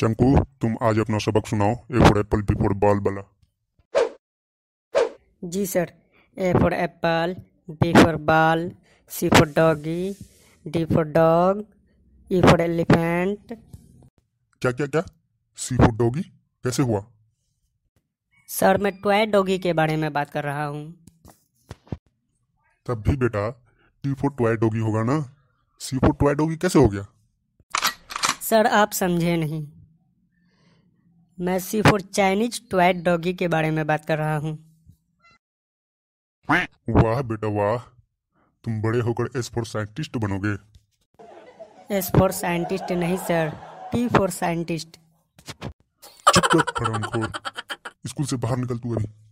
चंकू तुम आज अपना सबक सुनाओ A for apple B for ball वाला जी sir A for apple B for ball C for doggy D for dog E for elephant क्या क्या क्या सी फॉर डॉगी कैसे हुआ सर मैं टॉय डॉगी के बारे में बात कर रहा हूँ तब भी बेटा टी फॉर टॉय डॉगी होगा ना सी फॉर टॉय डॉगी कैसे हो गया सर आप समझे नहीं मैं सिर्फ और चाइनीज टॉय डॉगी के बारे में बात कर रहा हूँ वाह बेटा वाह तुम बड़े होकर एस फोर साइंटिस्ट बनोगे एस फोर साइंटिस्ट नहीं sir P four scientist school से बाहर निकल तू अभी